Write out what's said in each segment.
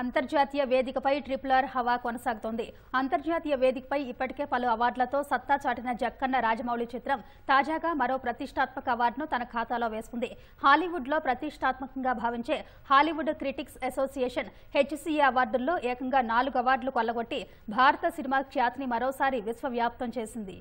అంతర్జాతీయ వేదికపై triple R హవా కొనసాగుతోంది అంతర్జాతీయ వేదికపై ఇప్పటికే పలు అవార్డులతో సత్తా చాటిన జక్కన్న రాజమౌళి చిత్రం తాజాగా మరో ప్రతిష్టాత్మక అవార్డును తన ఖాతాలో వేసుకుంది హాలీవుడ్లో ప్రతిష్టాత్మకంగా భావించే హాలీవుడ్ క్రిటిక్స్ అసోసియేషన్ హెచ్సిఏ అవార్డుల్లో ఏకంగా నాలుగు అవార్డులు కొల్లగొట్టి భారత సినిమా ఖ్యాతిని మరోసారి విశ్వవ్యాప్తం చేసింది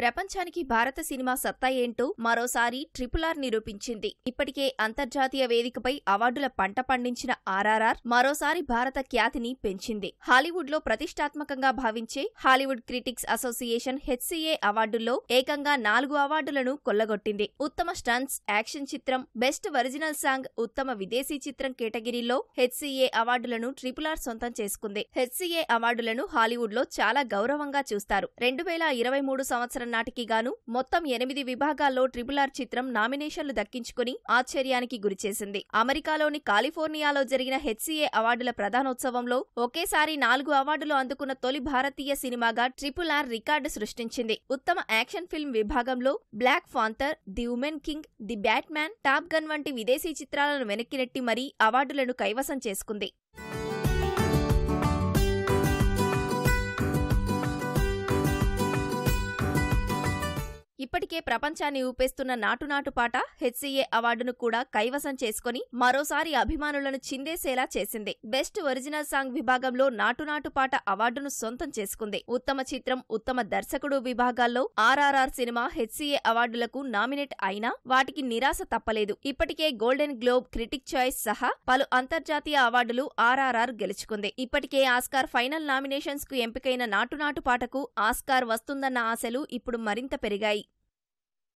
ప్రపంచానికి భారత సినిమా సత్తా ఏంటో మరోసారి ట్రిపుల్ ఆర్ నిరూపించింది ఇప్పటికే అంతర్జాతీయ వేదికపై అవార్డుల పంట పండించిన ఆర్ఆర్ఆర్ మరోసారి భారత ఖ్యాతిని పెంచింది హాలీవుడ్ లో ప్రతిష్టాత్మకంగా భావించే హాలీవుడ్ క్రిటిక్స్ అసోసియేషన్ హెచ్సిఏ అవార్డుల్లో ఏకంగా నాలుగు అవార్డులను కొల్లగొట్టింది ఉత్తమ స్టన్స్ యాక్షన్ చిత్రం బెస్ట్ ఒరిజినల్ సాంగ్ ఉత్తమ విదేశీ చిత్రం కేటగిరీలో హెచ్సిఏ అవార్డులను ట్రిపుల్ ఆర్ సొంతం చేసుకుంది హెచ్సిఏ అవార్డులను హాలీవుడ్ లో చాలా గౌరవంగా చూస్తారు రెండు వేల ఇరవై మూడు సంవత్సరం నాటికి గాను మొత్తం ఎనిమిది విభాగాల్లో ట్రిపుల్ ఆర్ చిత్రం నామినేషన్లు దక్కించుకుని ఆశ్చర్యానికి గురిచేసింది అమెరికాలోని కాలిఫోర్నియాలో జరిగిన హెచ్సీఏ అవార్డుల ప్రధానోత్సవంలో ఒకేసారి నాలుగు అవార్డులు అందుకున్న తొలి భారతీయ సినిమాగా ట్రిపుల్ ఆర్ రికార్డు సృష్టించింది ఉత్తమ యాక్షన్ ఫిల్మ్ విభాగంలో Black Panther The Woman King The Batman Top Gun వంటి విదేశీ చిత్రాలను వెనక్కినట్టి మరీ అవార్డులను కైవసం చేసుకుంది ఇప్పటికే ప్రపంచాన్ని ఊపేస్తున్న నాటునాటు పాట హెచ్సీఏ అవార్డును కూడా కైవసం చేసుకుని మరోసారి అభిమానులను చిందేసేలా చేసింది బెస్ట్ ఒరిజినల్ సాంగ్ విభాగంలో నాటునాటు పాట అవార్డును సొంతం చేసుకుంది ఉత్తమ చిత్రం ఉత్తమ దర్శకుడు విభాగాల్లో ఆర్ఆర్ఆర్ సినిమా హెచ్సీఏ అవార్డులకు నామినేట్ అయినా వాటికి నిరాశ తప్పలేదు ఇప్పటికే గోల్డెన్ గ్లోబ్ క్రిటిక్ చాయిస్ సహా పలు అంతర్జాతీయ అవార్డులు ఆర్ఆర్ఆర్ గెలుచుకుంది ఇప్పటికే ఆస్కార్ ఫైనల్ నామినేషన్స్ కు ఎంపికైన నాటునాటు పాటకు ఆస్కార్ వస్తుందన్న ఆశలు ఇప్పుడు మరింత పెరిగాయి